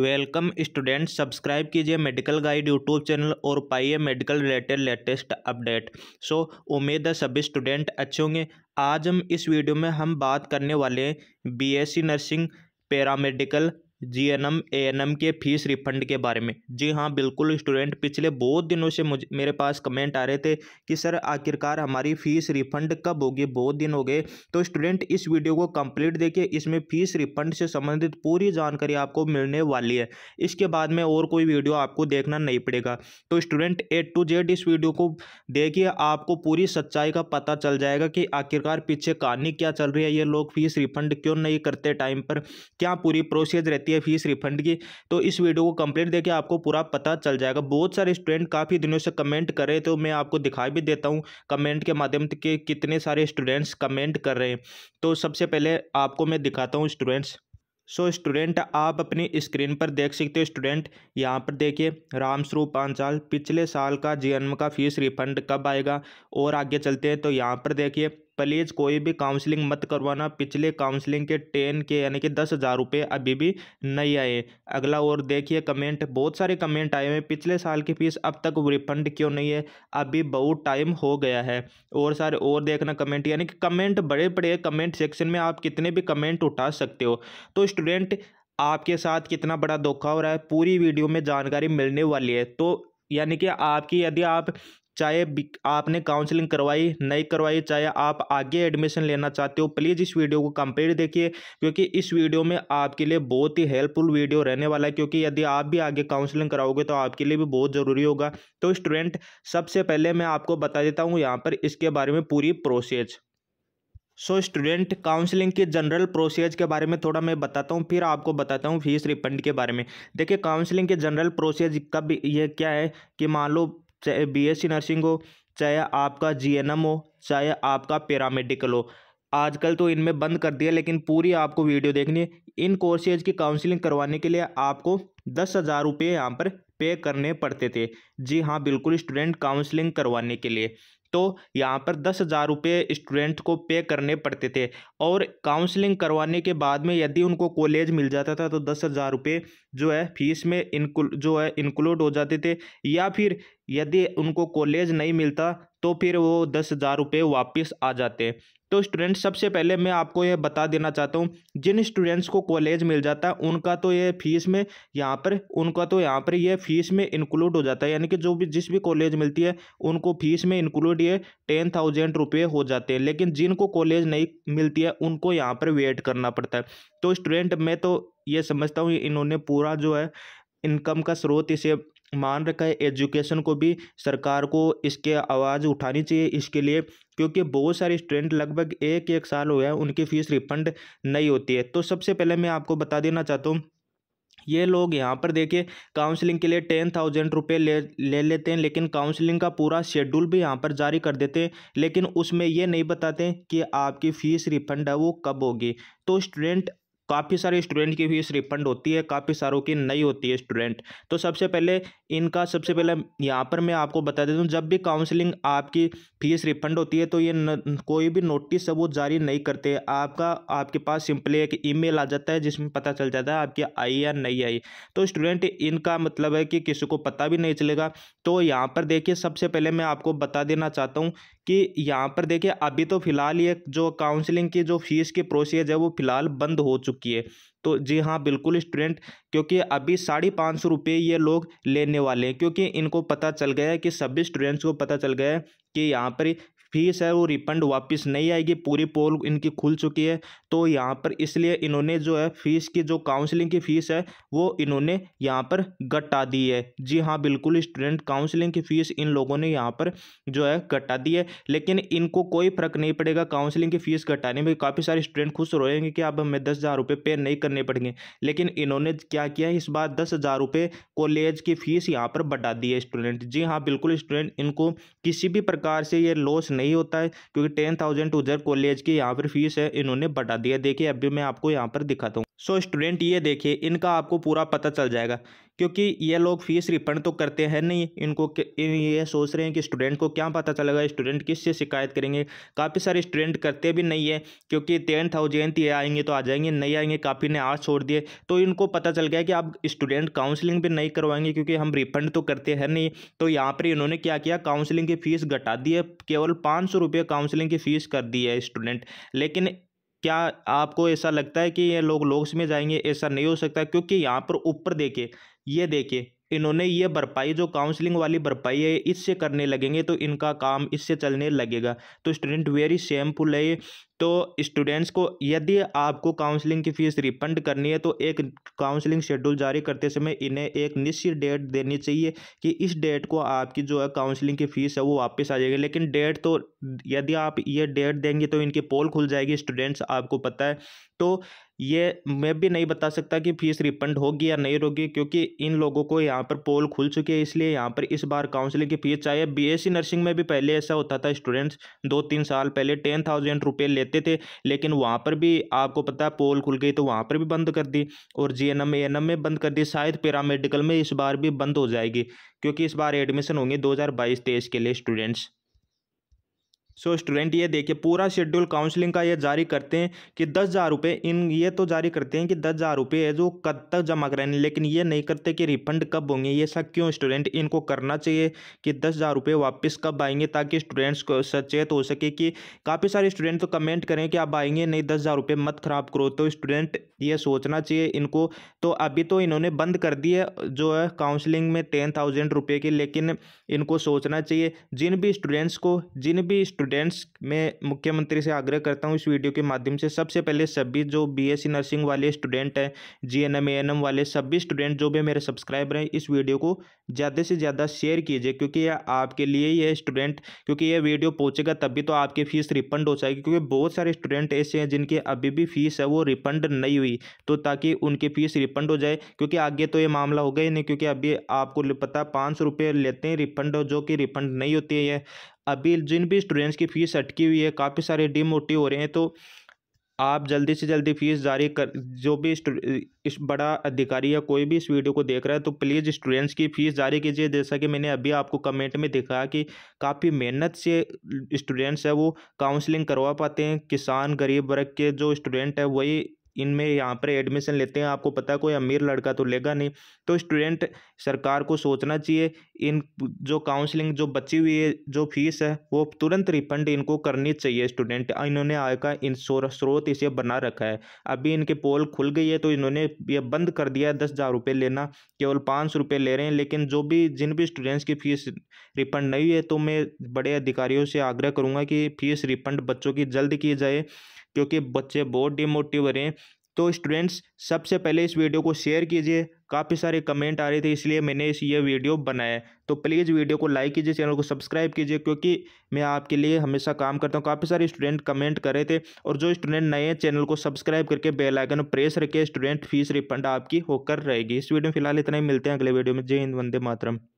welcome student subscribe कीजिए medical guide YouTube channel और पाइए medical related latest update so उम्मीद है सभी स्टूडेंट अच्छे होंगे आज हम इस वीडियो में हम बात करने वाले हैं BSc nursing paramedical G N M A N M के फीस रिफंड के बारे में जी हाँ बिल्कुल स्टूडेंट पिछले बहुत दिनों से मुझे मेरे पास कमेंट आ रहे थे कि सर आखिरकार हमारी फ़ीस रिफंड कब होगी बहुत दिन हो गए तो स्टूडेंट इस वीडियो को कंप्लीट देखिए इसमें फ़ीस रिफंड से संबंधित पूरी जानकारी आपको मिलने वाली है इसके बाद में और कोई वीडियो आपको देखना नहीं पड़ेगा तो स्टूडेंट ए टू जेड इस वीडियो को देखिए आपको पूरी सच्चाई का पता चल जाएगा कि आखिरकार पीछे कहानी क्या चल रही है ये लोग फ़ीस रिफंड क्यों नहीं करते टाइम पर क्या पूरी प्रोसेस रहती सकती है फीस रिफंड की तो इस वीडियो को कंप्लीट देखिए आपको पूरा पता चल जाएगा बहुत सारे स्टूडेंट काफ़ी दिनों से कमेंट कर रहे तो मैं आपको दिखाई भी देता हूँ कमेंट के माध्यम के कितने सारे स्टूडेंट्स कमेंट कर रहे हैं तो सबसे पहले आपको मैं दिखाता हूँ स्टूडेंट्स सो so, स्टूडेंट आप अपनी स्क्रीन पर देख सकते हो स्टूडेंट यहाँ पर देखिए रामस्वरूप पांचाल पिछले साल का जीएनएम का फीस रिफंड कब आएगा और आगे चलते हैं तो यहाँ पर देखिए प्लीज़ कोई भी काउंसलिंग मत करवाना पिछले काउंसलिंग के टेन के यानी कि दस हज़ार रुपये अभी भी नहीं आए अगला और देखिए कमेंट बहुत सारे कमेंट आए हुए पिछले साल की फ़ीस अब तक रिफंड क्यों नहीं है अभी बहुत टाइम हो गया है और सारे और देखना कमेंट यानी कि कमेंट बड़े बड़े कमेंट सेक्शन में आप कितने भी कमेंट उठा सकते हो तो स्टूडेंट आपके साथ कितना बड़ा धोखा हो रहा है पूरी वीडियो में जानकारी मिलने वाली है तो यानी कि आपकी यदि आप चाहे आपने काउंसलिंग करवाई नहीं करवाई चाहे आप आगे एडमिशन लेना चाहते हो प्लीज़ इस वीडियो को कंप्लीट देखिए क्योंकि इस वीडियो में आपके लिए बहुत ही हेल्पफुल वीडियो रहने वाला है क्योंकि यदि आप भी आगे काउंसलिंग कराओगे तो आपके लिए भी बहुत ज़रूरी होगा तो स्टूडेंट सबसे पहले मैं आपको बता देता हूँ यहाँ पर इसके बारे में पूरी प्रोसेस सो स्टूडेंट काउंसलिंग की जनरल प्रोसेस के बारे में थोड़ा मैं बताता हूँ फिर आपको बताता हूँ फीस रिफंड के बारे में देखिए काउंसलिंग के जनरल प्रोसेस कब ये क्या है कि मान लो चाहे बीएससी नर्सिंग हो चाहे आपका जीएनएम हो चाहे आपका पैरामेडिकल हो आजकल तो इनमें बंद कर दिया लेकिन पूरी आपको वीडियो देखनी है इन कोर्सेज की काउंसलिंग करवाने के लिए आपको दस हज़ार रुपये यहाँ पर पे करने पड़ते थे जी हाँ बिल्कुल स्टूडेंट काउंसलिंग करवाने के लिए तो यहाँ पर दस हज़ार रुपये स्टूडेंट को पे करने पड़ते थे और काउंसलिंग करवाने के बाद में यदि उनको कॉलेज मिल जाता था तो दस हज़ार रुपये जो है फीस में इनकल जो है इंक्लूड हो जाते थे या फिर यदि उनको कॉलेज नहीं मिलता तो फिर वो दस हज़ार रुपये वापस आ जाते तो स्टूडेंट्स सबसे पहले मैं आपको यह बता देना चाहता हूँ जिन स्टूडेंट्स को कॉलेज मिल जाता है उनका तो ये फीस में यहाँ पर उनका तो यहाँ पर यह फीस में इंक्लूड हो जाता है यानी कि जो भी जिस भी कॉलेज मिलती है उनको फीस में इंक्लूड ये टेन थाउजेंड रुपये हो जाते हैं लेकिन जिनको कॉलेज नहीं मिलती है उनको यहाँ पर वेट करना पड़ता है तो स्टूडेंट मैं तो ये समझता हूँ इन्होंने पूरा जो है इनकम का स्रोत इसे मान रखा है एजुकेशन को भी सरकार को इसके आवाज़ उठानी चाहिए इसके लिए क्योंकि बहुत सारे स्टूडेंट लगभग एक एक साल हो गया उनकी फ़ीस रिफंड नहीं होती है तो सबसे पहले मैं आपको बता देना चाहता हूँ ये लोग यहाँ पर देखिए काउंसलिंग के लिए टेन थाउजेंड रुपये ले ले लेते हैं लेकिन काउंसलिंग का पूरा शेड्यूल भी यहाँ पर जारी कर देते हैं लेकिन उसमें ये नहीं बताते कि आपकी फ़ीस रिफंड है वो कब होगी तो स्टूडेंट काफ़ी सारे स्टूडेंट की फीस रिफंड होती है काफ़ी सारों की नहीं होती है स्टूडेंट तो सबसे पहले इनका सबसे पहले यहाँ पर मैं आपको बता देता हूँ जब भी काउंसलिंग आपकी फ़ीस रिफंड होती है तो ये न, कोई भी नोटिस सबूत जारी नहीं करते आपका आपके पास सिंपली एक ईमेल आ जाता है जिसमें पता चल जाता है आपकी आई या नहीं आई तो स्टूडेंट इनका मतलब है कि किसी को पता भी नहीं चलेगा तो यहाँ पर देखिए सबसे पहले मैं आपको बता देना चाहता हूँ कि यहाँ पर देखिए अभी तो फ़िलहाल ये जो काउंसलिंग की जो फीस की प्रोसीज है वो फ़िलहाल बंद हो चुकी है तो जी हाँ बिल्कुल स्टूडेंट क्योंकि अभी साढ़े पाँच सौ रुपये ये लोग लेने वाले हैं क्योंकि इनको पता चल गया है कि सभी स्टूडेंट्स को पता चल गया है कि यहाँ पर फीस है वो रिफंड वापस नहीं आएगी पूरी पोल इनकी खुल चुकी है तो यहाँ पर इसलिए इन्होंने जो है फीस की जो काउंसलिंग की फ़ीस है वो इन्होंने यहाँ पर घटा दी है जी हाँ बिल्कुल स्टूडेंट काउंसलिंग की फ़ीस इन लोगों ने यहाँ पर जो है घटा दी है लेकिन इनको कोई फ़र्क नहीं पड़ेगा काउंसलिंग की फ़ीस घटाने में काफ़ी सारे स्टूडेंट खुश रोएंगे कि अब हमें दस हज़ार रुपये पे नहीं करने पड़ेंगे लेकिन इन्होंने क्या किया इस बार दस हज़ार रुपये कॉलेज की फ़ीस यहाँ पर बढ़ा दी है स्टूडेंट जी हाँ बिल्कुल स्टूडेंट इनको किसी भी प्रकार से ये लॉस नहीं होता है क्योंकि टेन थाउजेंड टूजर कॉलेज की यहाँ पर फीस है इन्होंने बढ़ा दिया देखिए अभी मैं आपको यहाँ पर दिखाता हूँ सो so, स्टूडेंट ये देखिए इनका आपको पूरा पता चल जाएगा क्योंकि ये लोग फीस रिफंड तो करते हैं नहीं इनको ये सोच रहे हैं कि स्टूडेंट को क्या पता चलेगा स्टूडेंट किससे शिकायत करेंगे काफ़ी सारे स्टूडेंट करते भी नहीं है क्योंकि टेन थाउजेंट ये आएंगे तो आ जाएंगे नहीं आएंगे काफ़ी ने आज छोड़ दिए तो इनको पता चल गया कि आप स्टूडेंट काउंसलिंग भी नहीं करवाएंगे क्योंकि हम रिफंड तो करते हैं नहीं तो यहाँ पर इन्होंने क्या किया काउंसिलिंग की फ़ीस घटा दी है केवल पाँच सौ काउंसलिंग की फ़ीस कर दी है स्टूडेंट लेकिन क्या आपको ऐसा लगता है कि ये लोग लॉस में जाएंगे ऐसा नहीं हो सकता क्योंकि यहाँ पर ऊपर देखे ये देखे इन्होंने ये भरपाई जो काउंसलिंग वाली भरपाई है इससे करने लगेंगे तो इनका काम इससे चलने लगेगा तो स्टूडेंट वेरी शेमफुल है ये तो स्टूडेंट्स को यदि आपको काउंसलिंग की फ़ीस रिफंड करनी है तो एक काउंसलिंग शेड्यूल जारी करते समय इन्हें एक निश्चित डेट देनी चाहिए कि इस डेट को आपकी जो है काउंसलिंग की फ़ीस है वो वापस आ जाएगी लेकिन डेट तो यदि आप ये डेट देंगे तो इनकी पोल खुल जाएगी स्टूडेंट्स आपको पता है तो ये मैं भी नहीं बता सकता कि फीस रिफंड होगी या नहीं होगी क्योंकि इन लोगों को यहाँ पर पोल खुल चुकी है इसलिए यहाँ पर इस बार काउंसलिंग की फ़ीस चाहिए बीएससी नर्सिंग में भी पहले ऐसा होता था स्टूडेंट्स दो तीन साल पहले टेन थाउजेंड रुपये लेते थे लेकिन वहाँ पर भी आपको पता है पोल खुल गई तो वहाँ पर भी बंद कर दी और जी एन में बंद कर दी शायद पैरामेडिकल में इस बार भी बंद हो जाएगी क्योंकि इस बार एडमिशन होंगे दो हज़ार के लिए स्टूडेंट्स सो so, स्टूडेंट ये देखिए पूरा शेड्यूल काउंसलिंग का ये जारी करते हैं कि दस हज़ार रुपये इन ये तो जारी करते हैं कि दस हज़ार रुपये है जो कब तक जमा कराने लेकिन ये नहीं करते कि रिफंड कब होंगे ये सब क्यों स्टूडेंट इनको करना चाहिए कि दस हज़ार रुपये वापस कब आएंगे ताकि स्टूडेंट्स को सचेत हो सके कि काफ़ी सारे स्टूडेंट तो कमेंट करें कि आप आएंगे नहीं दस हज़ार रुपये मत खराब करो तो स्टूडेंट ये सोचना चाहिए इनको तो अभी तो इन्होंने बंद कर दी है जो है काउंसलिंग में टेन थाउजेंड रुपये की लेकिन इनको सोचना चाहिए जिन भी स्टूडेंट्स को जिन भी स्टूडेंट्स मैं मुख्यमंत्री से आग्रह करता हूँ इस वीडियो के माध्यम से सबसे पहले सभी जो बीएससी नर्सिंग वाले स्टूडेंट हैं G N M A N M वाले सभी स्टूडेंट जो भी मेरे सब्सक्राइबर हैं इस वीडियो को ज़्यादा से ज़्यादा शेयर कीजिए क्योंकि यह आपके लिए यह स्टूडेंट क्योंकि यह वीडियो पहुँचेगा तभी तो आपकी फ़ीस रिफंड हो जाएगी क्योंकि बहुत सारे स्टूडेंट ऐसे हैं जिनकी अभी भी फ़ीस है वो रिफंड नहीं हुई तो ताकि उनकी फ़ीस रिफंड हो जाए क्योंकि आगे तो ये मामला होगा ही नहीं क्योंकि अभी आपको पता पाँच सौ रुपये लेते हैं रिफंड जो कि रिफंड नहीं होती है अभी जिन भी स्टूडेंट्स की फ़ीस अटकी हुई है काफ़ी सारे डिमोटिव हो रहे हैं तो आप जल्दी से जल्दी फीस जारी कर जो भी इस बड़ा अधिकारी या कोई भी इस वीडियो को देख रहा है तो प्लीज़ स्टूडेंट्स की फ़ीस जारी कीजिए जैसा कि मैंने अभी आपको कमेंट में दिखाया कि काफ़ी मेहनत से स्टूडेंट्स है वो काउंसलिंग करवा पाते हैं किसान गरीब वर्ग के जो स्टूडेंट है वही इनमें यहाँ पर एडमिशन लेते हैं आपको पता है कोई अमीर लड़का तो लेगा नहीं तो स्टूडेंट सरकार को सोचना चाहिए इन जो काउंसलिंग जो बची हुई है जो फीस है वो तुरंत रिफंड इनको करनी चाहिए स्टूडेंट इन्होंने आय का इन स्रोत इसे बना रखा है अभी इनके पोल खुल गई है तो इन्होंने ये बंद कर दिया है दस हज़ार रुपये लेना केवल पाँच सौ रुपये ले रहे हैं लेकिन जो भी जिन भी स्टूडेंट्स की फ़ीस रिफंड नहीं है तो मैं बड़े अधिकारियों से आग्रह करूँगा कि फ़ीस रिफंड बच्चों की जल्द की जाए क्योंकि बच्चे बहुत डिमोटिव रहे हैं तो स्टूडेंट्स सबसे पहले इस वीडियो को शेयर कीजिए काफ़ी सारे कमेंट आ रहे थे इसलिए मैंने इस ये वीडियो बनाया तो प्लीज़ वीडियो को लाइक कीजिए चैनल को सब्सक्राइब कीजिए क्योंकि मैं आपके लिए हमेशा काम करता हूँ काफ़ी सारे स्टूडेंट कमेंट कर रहे थे और जो स्टूडेंट नए हैं चैनल को सब्सक्राइब करके बेल आइकन प्रेस रखे स्टूडेंट फीस रिफंड आपकी होकर रहेगी इस वीडियो में फिलहाल इतना ही मिलते हैं अगले वीडियो में जय हिंद वंदे मातरम